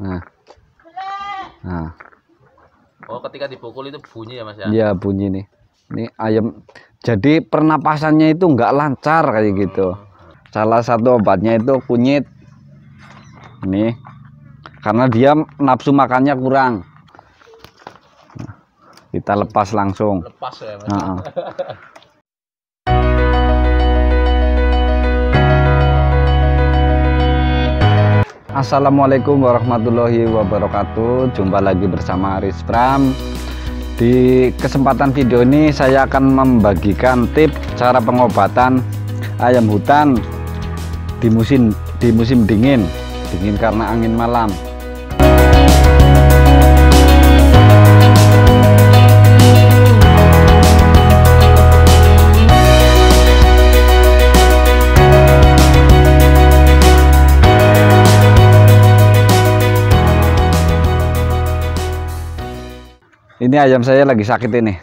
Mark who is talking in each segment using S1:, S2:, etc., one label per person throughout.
S1: Nah. Nah.
S2: Oh, ketika dipukul itu bunyi ya, Mas ya? Iya,
S1: bunyi nih. Ini ayam. Jadi pernapasannya itu enggak lancar kayak hmm. gitu. Salah satu obatnya itu kunyit. Nih. Karena dia nafsu makannya kurang. Nah, kita lepas langsung. Lepas ya, Mas. Nah, Assalamualaikum warahmatullahi wabarakatuh Jumpa lagi bersama Aris Pram Di kesempatan video ini saya akan membagikan tips cara pengobatan ayam hutan di musim di musim dingin Dingin karena angin malam ini ayam saya lagi sakit ini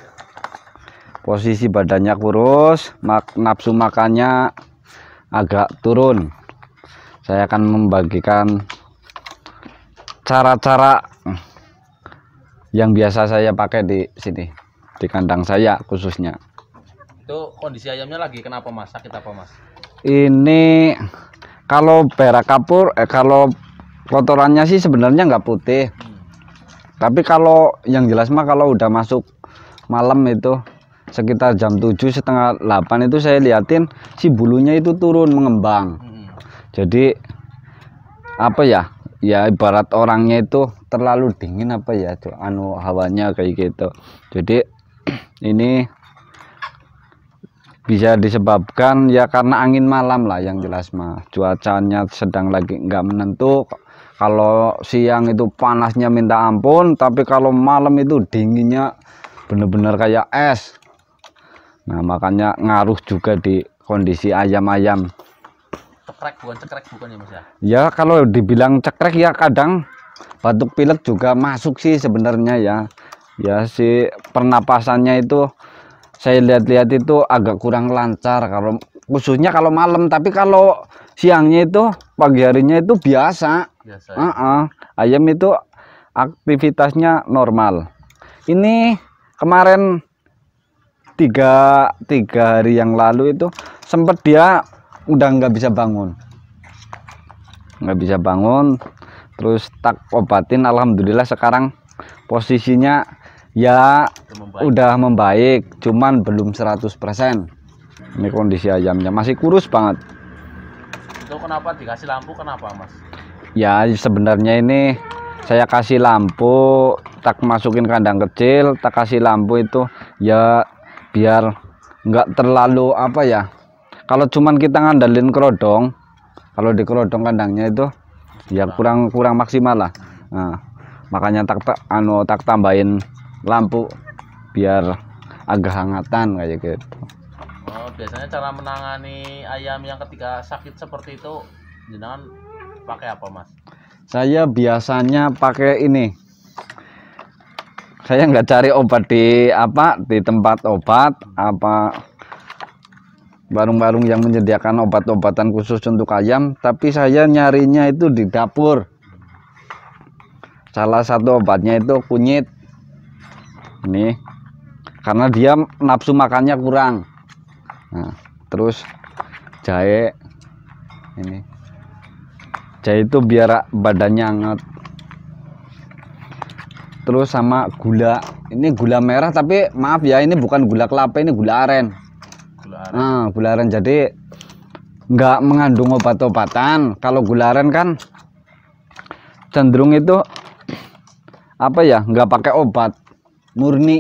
S1: posisi badannya kurus mak nafsu makannya agak turun saya akan membagikan cara-cara yang biasa saya pakai di sini di kandang saya khususnya
S2: itu kondisi ayamnya lagi kenapa mas sakit apa mas
S1: ini kalau berak kapur eh, kalau kotorannya sih sebenarnya nggak putih hmm tapi kalau yang jelas mah kalau udah masuk malam itu sekitar jam 7 setengah 8 itu saya liatin si bulunya itu turun mengembang hmm. jadi apa ya ya ibarat orangnya itu terlalu dingin apa ya tuh anu hawanya kayak gitu jadi ini bisa disebabkan ya karena angin malam lah yang jelas mah cuacanya sedang lagi nggak menentu kalau siang itu panasnya minta ampun tapi kalau malam itu dinginnya bener-bener kayak es nah makanya ngaruh juga di kondisi ayam-ayam
S2: cekrek bukan cekrek bukan ya mas ya
S1: ya kalau dibilang cekrek ya kadang batuk pilek juga masuk sih sebenarnya ya ya si pernapasannya itu saya lihat-lihat itu agak kurang lancar kalau khususnya kalau malam tapi kalau siangnya itu pagi harinya itu biasa, biasa ya? uh -uh. ayam itu aktivitasnya normal ini kemarin tiga tiga hari yang lalu itu sempat dia udah nggak bisa bangun nggak bisa bangun terus tak obatin alhamdulillah sekarang posisinya ya membaik. udah membaik cuman belum 100% ini kondisi ayamnya masih kurus banget
S2: itu kenapa dikasih lampu kenapa mas
S1: ya sebenarnya ini saya kasih lampu tak masukin kandang kecil tak kasih lampu itu ya biar nggak terlalu apa ya kalau cuman kita ngandelin kerodong kalau di kerodong kandangnya itu ya kurang kurang maksimal lah nah, makanya tak, tak anu tak tambahin lampu biar agak hangatan kayak gitu
S2: biasanya cara menangani ayam yang ketika sakit seperti itu jenengan pakai apa mas?
S1: Saya biasanya pakai ini. Saya nggak cari obat di apa di tempat obat apa barung-barung yang menyediakan obat-obatan khusus untuk ayam, tapi saya nyarinya itu di dapur. Salah satu obatnya itu kunyit. Ini, karena dia nafsu makannya kurang nah, terus jahe ini jahe itu biar badannya hangat terus sama gula ini gula merah tapi maaf ya ini bukan gula kelapa ini gula aren gula aren, nah, gula aren jadi nggak mengandung obat-obatan kalau gula aren kan cenderung itu apa ya nggak pakai obat murni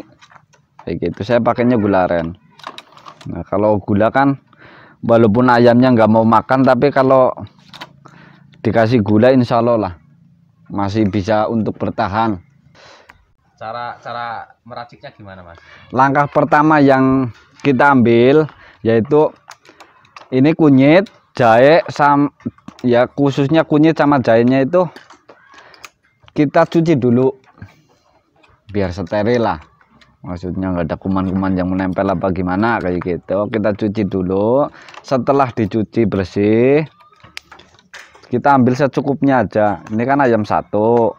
S1: kayak gitu saya pakainya gula aren Nah, kalau gula kan walaupun ayamnya nggak mau makan tapi kalau dikasih gula insya Allah lah masih bisa untuk bertahan.
S2: Cara cara meraciknya gimana, Mas?
S1: Langkah pertama yang kita ambil yaitu ini kunyit, jahe sam ya khususnya kunyit sama jahenya itu kita cuci dulu biar steril lah maksudnya nggak ada kuman-kuman yang menempel apa gimana kayak gitu kita cuci dulu setelah dicuci bersih kita ambil secukupnya aja ini kan ayam satu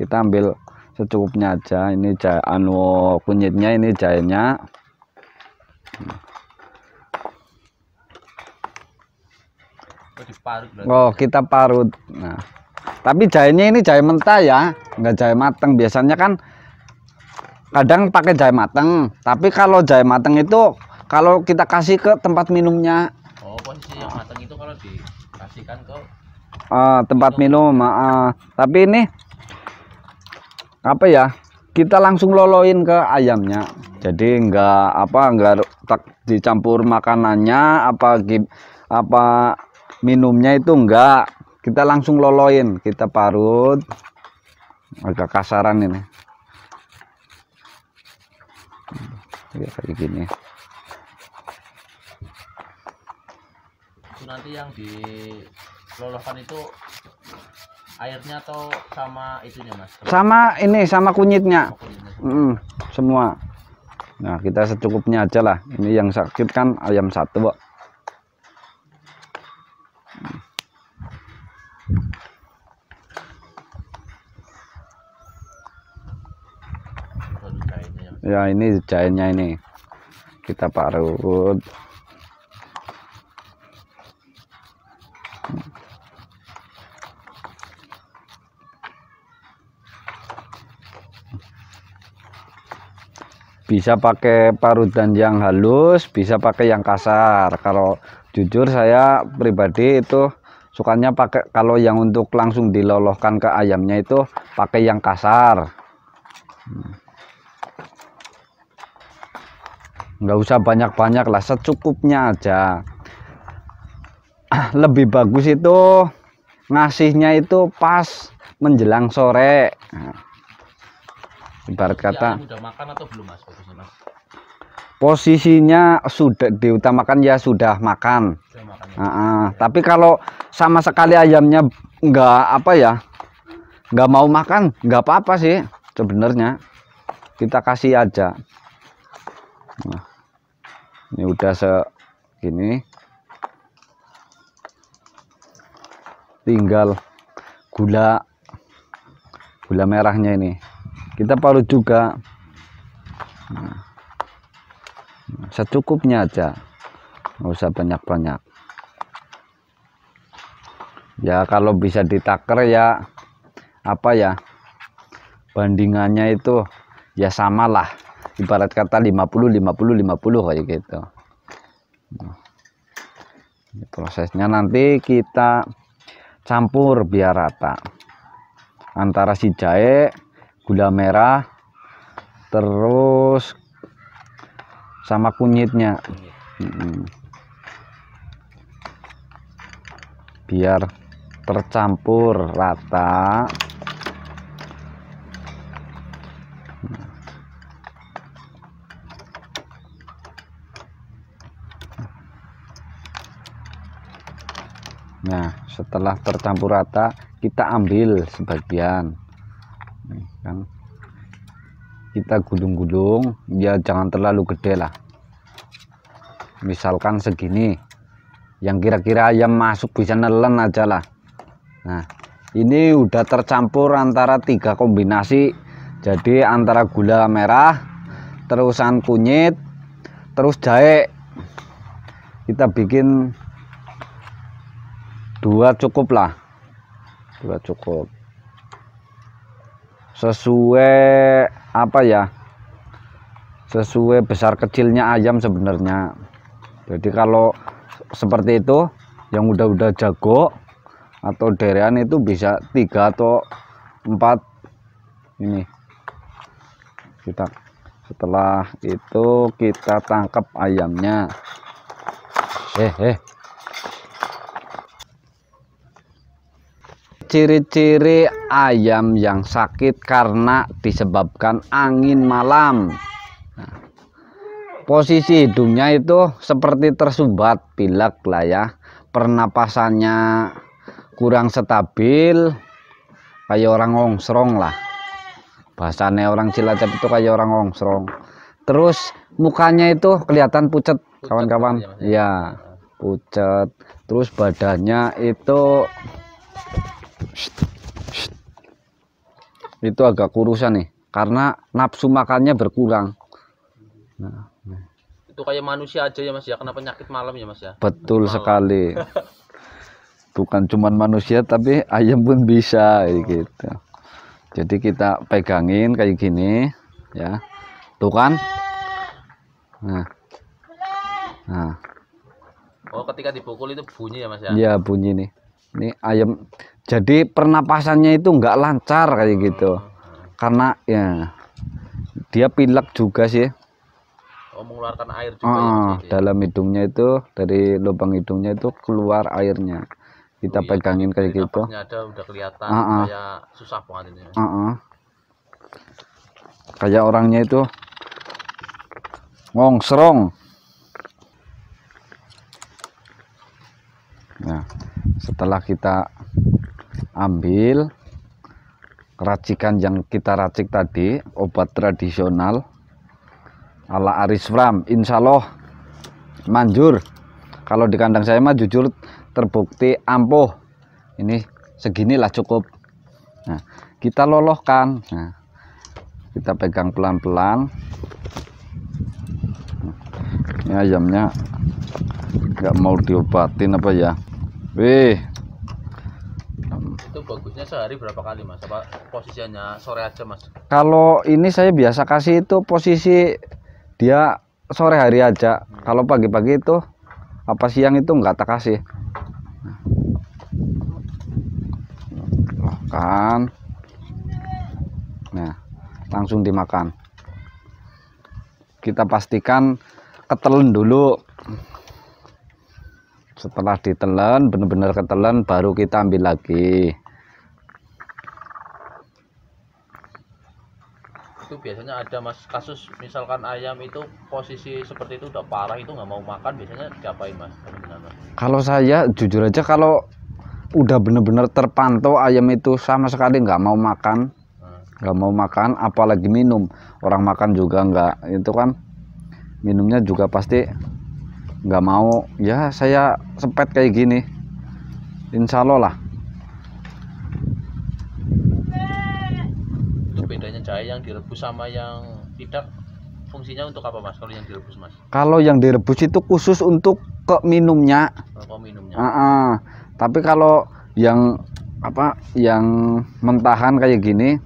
S1: kita ambil secukupnya aja ini jahe anu kunyitnya ini jahenya oh, oh kita parut nah tapi jahenya ini jahe mentah ya nggak jahe mateng biasanya kan kadang pakai jahe mateng tapi kalau jahe mateng itu kalau kita kasih ke tempat minumnya
S2: oh posisi yang mateng itu kalau dikasihkan ke
S1: uh, tempat minum uh, tapi ini apa ya kita langsung loloin ke ayamnya jadi enggak apa enggak tak dicampur makanannya apa apa minumnya itu enggak kita langsung loloin kita parut agak kasaran ini biar kayak gini
S2: itu nanti yang di diloloskan itu airnya atau sama itunya mas sama
S1: ini sama kunyitnya, kunyitnya. Mm, semua nah kita secukupnya aja lah ini yang sakit kan ayam satu kok ya ini jahenya ini kita parut bisa pakai parut dan yang halus bisa pakai yang kasar kalau jujur saya pribadi itu sukanya pakai kalau yang untuk langsung dilolohkan ke ayamnya itu pakai yang kasar hmm. nggak usah banyak-banyak lah secukupnya aja ah, lebih bagus itu ngasihnya itu pas menjelang sore nah, ibarat kata anu posisinya sudah diutamakan ya sudah makan, Uh -uh. tapi kalau sama sekali ayamnya nggak apa ya nggak mau makan nggak apa-apa sih sebenarnya kita kasih aja ini udah segini tinggal gula gula merahnya ini kita parut juga hmm. secukupnya aja nggak usah banyak-banyak ya kalau bisa ditaker ya apa ya bandingannya itu ya samalah ibarat kata 50 50 50 kayak gitu nah, prosesnya nanti kita campur biar rata antara si jahe gula merah terus sama kunyitnya biar tercampur rata Nah, setelah tercampur rata, kita ambil sebagian. Nih, kan. Kita gulung-gulung, ya jangan terlalu gede lah. Misalkan segini. Yang kira-kira ayam masuk bisa nelen aja lah. Nah, ini udah tercampur antara tiga kombinasi. Jadi antara gula merah, terusan kunyit, terus jahe. Kita bikin dua cukup lah dua cukup sesuai apa ya sesuai besar kecilnya ayam sebenarnya jadi kalau seperti itu yang udah-udah jago atau derian itu bisa tiga atau empat ini kita setelah itu kita tangkap ayamnya eh eh ciri-ciri ayam yang sakit karena disebabkan angin malam nah, posisi hidungnya itu seperti tersumbat pilek lah ya pernapasannya kurang stabil kayak orang ngongsrong lah bahasanya orang cilacap itu kayak orang ngongsrong terus mukanya itu kelihatan pucat kawan-kawan ya, ya? Iya, pucat terus badannya itu itu agak kurusan nih karena nafsu makannya berkurang nah,
S2: itu kayak manusia aja ya mas ya kenapa penyakit malam ya mas ya betul malam. sekali
S1: bukan cuman manusia tapi ayam pun bisa oh. gitu jadi kita pegangin kayak gini ya tuh kan nah nah
S2: oh ketika dipukul itu bunyi ya mas ya iya
S1: bunyi nih ini ayam jadi pernapasannya itu enggak lancar kayak gitu karena ya dia pilek juga sih
S2: oh, mengeluarkan air juga oh,
S1: ya, dalam hidungnya itu dari lubang hidungnya itu keluar airnya kita oh, iya, pegangin kayak gitu ada udah kelihatan uh -uh. kayak susah banget ini uh -uh. kayak orangnya itu ngongserong. serong nah setelah kita ambil racikan yang kita racik tadi obat tradisional ala arisfram insya Allah manjur kalau di kandang saya mah jujur terbukti ampuh ini segini lah cukup nah kita lolohkan nah, kita pegang pelan-pelan ini ayamnya nggak mau diobatin apa ya Wih.
S2: Itu bagusnya sehari berapa kali mas? Apa posisinya sore aja mas?
S1: Kalau ini saya biasa kasih itu posisi dia sore hari aja. Hmm. Kalau pagi-pagi itu apa siang itu nggak tak kasih. Makan. Nah, langsung dimakan. Kita pastikan ketelen dulu setelah ditelan benar-benar ketelan baru kita ambil lagi
S2: itu biasanya ada mas kasus misalkan ayam itu posisi seperti itu udah parah itu nggak mau makan biasanya diapain mas
S1: kalau saya jujur aja kalau udah benar-benar terpantau ayam itu sama sekali nggak mau makan hmm. nggak hmm. mau makan apalagi minum orang makan juga nggak itu kan minumnya juga pasti nggak mau ya saya sepet kayak gini insya Allah lah
S2: bedanya jahe yang direbus sama yang tidak fungsinya untuk apa mas kalau yang direbus mas
S1: kalau yang direbus itu khusus untuk ke minumnya oh, ke minumnya uh -uh. tapi kalau yang apa yang mentahan kayak gini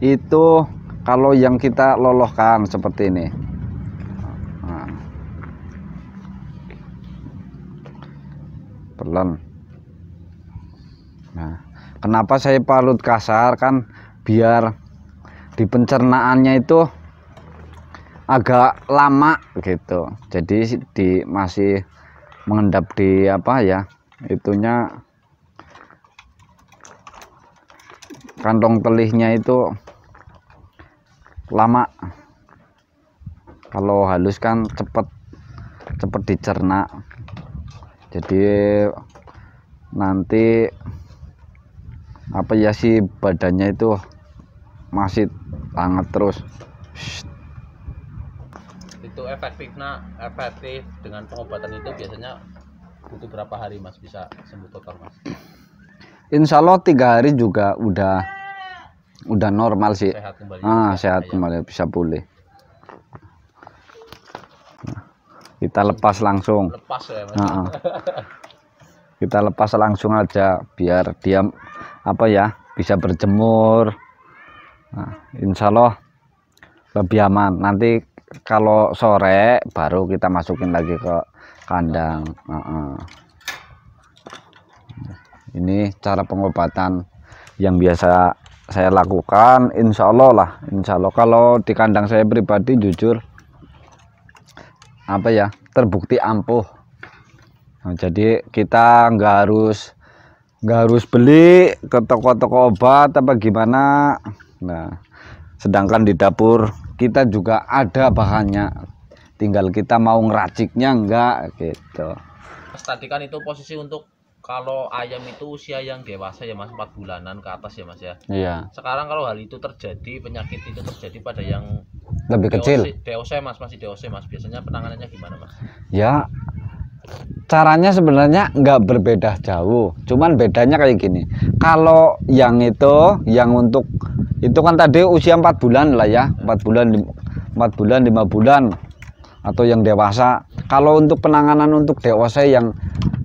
S1: itu kalau yang kita lolohkan seperti ini telan nah kenapa saya palut kasar kan biar di pencernaannya itu agak lama gitu jadi di masih mengendap di apa ya itunya kantong telihnya itu lama kalau halus kan cepet cepet dicerna jadi nanti apa ya sih badannya itu masih hangat terus Shh.
S2: itu efektifnya efektif dengan pengobatan itu biasanya butuh berapa hari mas bisa sembuh total mas
S1: Insya Allah tiga hari juga udah udah normal sih sehat kembali, ah, sehat iya. kembali bisa pulih kita lepas langsung lepas ya Nah, kita lepas langsung aja biar dia apa ya bisa berjemur nah, insya Allah lebih aman nanti kalau sore baru kita masukin lagi ke kandang uh -uh. ini cara pengobatan yang biasa saya lakukan insya Allah lah insya Allah kalau di kandang saya pribadi jujur apa ya terbukti ampuh nah, jadi kita nggak harus nggak harus beli ke toko-toko obat apa gimana nah sedangkan di dapur kita juga ada bahannya tinggal kita mau ngeraciknya enggak gitu
S2: tadi kan itu posisi untuk kalau ayam itu usia yang dewasa ya mas 4 bulanan ke atas ya mas ya iya sekarang kalau hal itu terjadi penyakit itu terjadi pada yang lebih DOC, kecil DOC mas masih DOC mas biasanya penanganannya gimana mas
S1: ya caranya sebenarnya nggak berbeda jauh cuman bedanya kayak gini kalau yang itu yang untuk itu kan tadi usia 4 bulan lah ya 4 bulan 4 bulan 5 bulan atau yang dewasa kalau untuk penanganan untuk DOC yang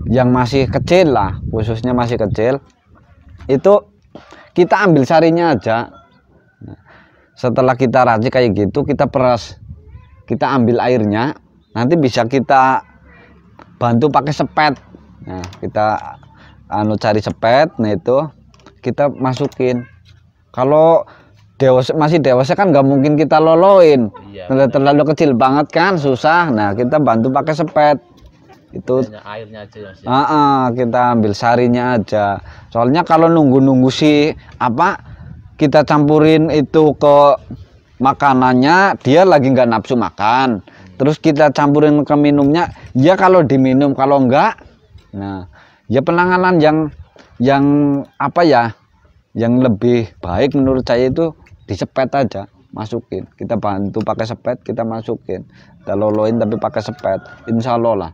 S1: yang masih kecil lah khususnya masih kecil itu kita ambil sarinya aja setelah kita racik kayak gitu kita peras kita ambil airnya nanti bisa kita bantu pakai sepet nah kita anu cari sepet nah itu kita masukin kalau dewasa masih dewasa kan nggak mungkin kita loloin iya, terlalu, kecil banget kan susah nah kita bantu pakai sepet itu
S2: airnya aja
S1: uh -uh, kita ambil sarinya aja soalnya kalau nunggu-nunggu sih apa kita campurin itu ke makanannya dia lagi nggak nafsu makan terus kita campurin ke minumnya ya kalau diminum kalau enggak nah ya penanganan yang yang apa ya yang lebih baik menurut saya itu disepet aja masukin kita bantu pakai sepet kita masukin kita loloin tapi pakai sepet insya Allah lah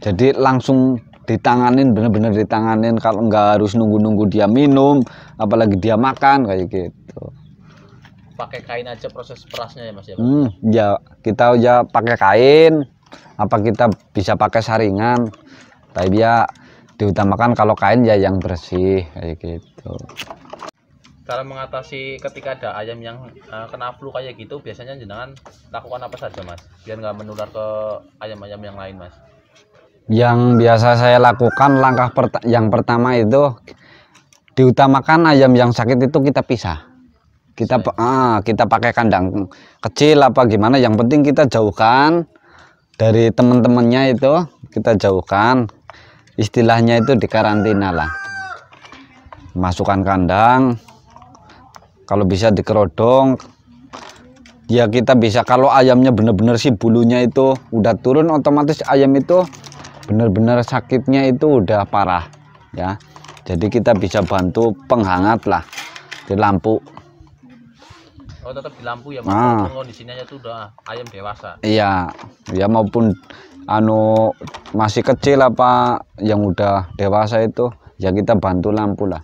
S1: jadi langsung ditanganin bener-bener ditanganin kalau nggak harus nunggu-nunggu dia minum apalagi dia makan kayak gitu
S2: pakai kain aja proses perasnya ya mas ya hmm,
S1: ya kita ya pakai kain apa kita bisa pakai saringan tapi ya diutamakan kalau kain ya yang bersih kayak gitu
S2: cara mengatasi ketika ada ayam yang uh, kena flu kayak gitu biasanya jenengan lakukan apa saja mas biar nggak menular ke ayam-ayam yang lain mas
S1: yang biasa saya lakukan langkah perta yang pertama itu diutamakan ayam yang sakit itu kita pisah kita ah, kita pakai kandang kecil apa gimana yang penting kita jauhkan dari teman-temannya itu kita jauhkan istilahnya itu di karantina lah masukkan kandang kalau bisa dikerodong ya kita bisa kalau ayamnya benar-benar sih bulunya itu udah turun otomatis ayam itu benar-benar sakitnya itu udah parah ya jadi kita bisa bantu penghangat lah di lampu
S2: oh tetap di lampu ya nah. kondisinya itu udah ayam dewasa iya
S1: ya maupun anu masih kecil apa yang udah dewasa itu ya kita bantu lampu lah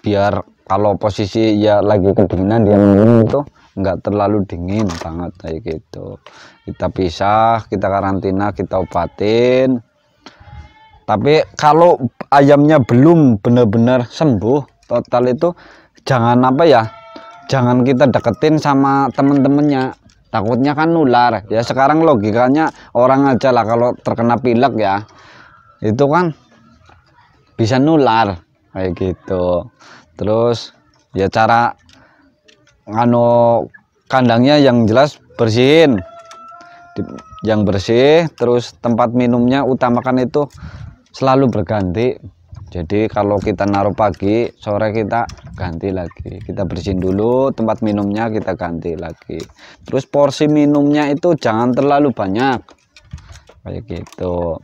S1: biar kalau posisi ya lagi kedinginan dia minum itu nggak terlalu dingin banget kayak gitu kita pisah kita karantina kita obatin tapi kalau ayamnya belum benar-benar sembuh total itu jangan apa ya jangan kita deketin sama temen-temennya takutnya kan nular ya sekarang logikanya orang aja lah kalau terkena pilek ya itu kan bisa nular kayak gitu terus ya cara ngano kandangnya yang jelas bersihin yang bersih terus tempat minumnya utamakan itu selalu berganti jadi kalau kita naruh pagi sore kita ganti lagi kita bersihin dulu tempat minumnya kita ganti lagi terus porsi minumnya itu jangan terlalu banyak kayak gitu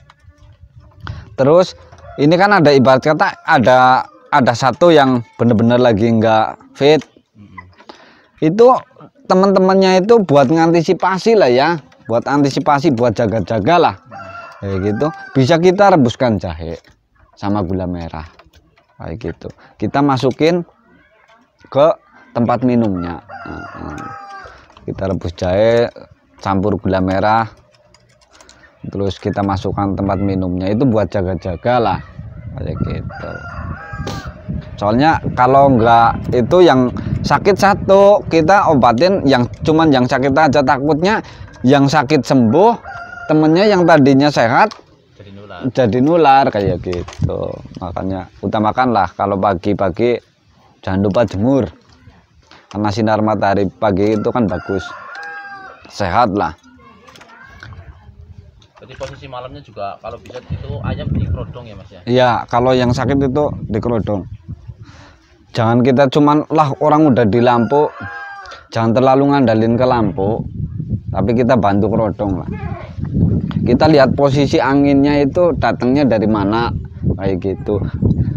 S1: terus ini kan ada ibarat kata ada ada satu yang bener-bener lagi nggak fit itu teman-temannya itu buat ngantisipasi lah ya buat antisipasi buat jaga-jaga lah kayak gitu bisa kita rebuskan jahe sama gula merah kayak gitu kita masukin ke tempat minumnya kita rebus jahe campur gula merah terus kita masukkan tempat minumnya itu buat jaga-jaga lah kayak gitu soalnya kalau enggak itu yang sakit satu kita obatin yang cuman yang sakit aja takutnya yang sakit sembuh temennya yang tadinya sehat jadi nular, jadi nular kayak gitu makanya utamakanlah kalau pagi-pagi jangan lupa jemur karena sinar matahari pagi itu kan bagus sehat lah
S2: jadi posisi malamnya juga kalau bisa itu ayam dikerodong ya mas ya
S1: iya kalau yang sakit itu dikerodong jangan kita cuman lah orang udah di lampu, jangan terlalu ngandalin ke lampu, tapi kita bantu kerodong lah kita lihat posisi anginnya itu datangnya dari mana kayak gitu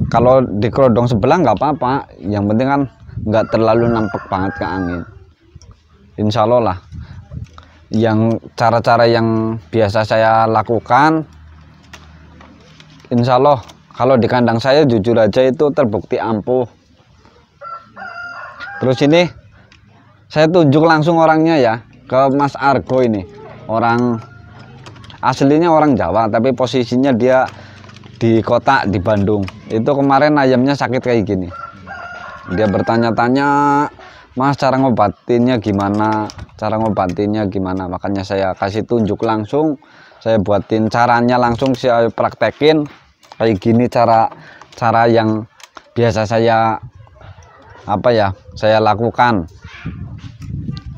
S1: kalau di kerodong sebelah nggak apa-apa yang penting kan nggak terlalu nampak banget ke angin insya Allah lah yang cara-cara yang biasa saya lakukan insya Allah kalau di kandang saya jujur aja itu terbukti ampuh terus ini saya tunjuk langsung orangnya ya ke Mas Argo ini orang aslinya orang Jawa tapi posisinya dia di kota di Bandung itu kemarin ayamnya sakit kayak gini dia bertanya-tanya Mas cara ngobatinnya gimana cara ngobatinnya gimana makanya saya kasih tunjuk langsung saya buatin caranya langsung saya praktekin kayak gini cara cara yang biasa saya apa ya saya lakukan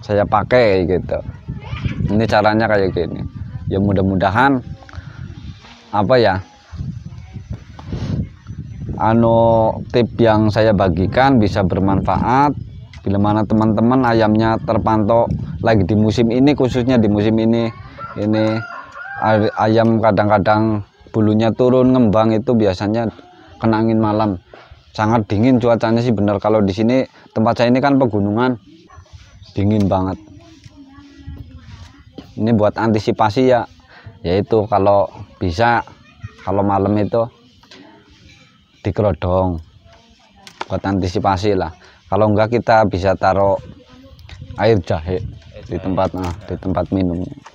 S1: saya pakai gitu ini caranya kayak gini ya mudah-mudahan apa ya anu tip yang saya bagikan bisa bermanfaat bila mana teman-teman ayamnya terpantau lagi di musim ini khususnya di musim ini ini ayam kadang-kadang bulunya turun ngembang itu biasanya kena angin malam sangat dingin cuacanya sih benar kalau di sini tempat saya ini kan pegunungan dingin banget ini buat antisipasi ya yaitu kalau bisa kalau malam itu dikerodong buat antisipasi lah kalau enggak kita bisa taruh air jahe di tempat nah, di tempat minum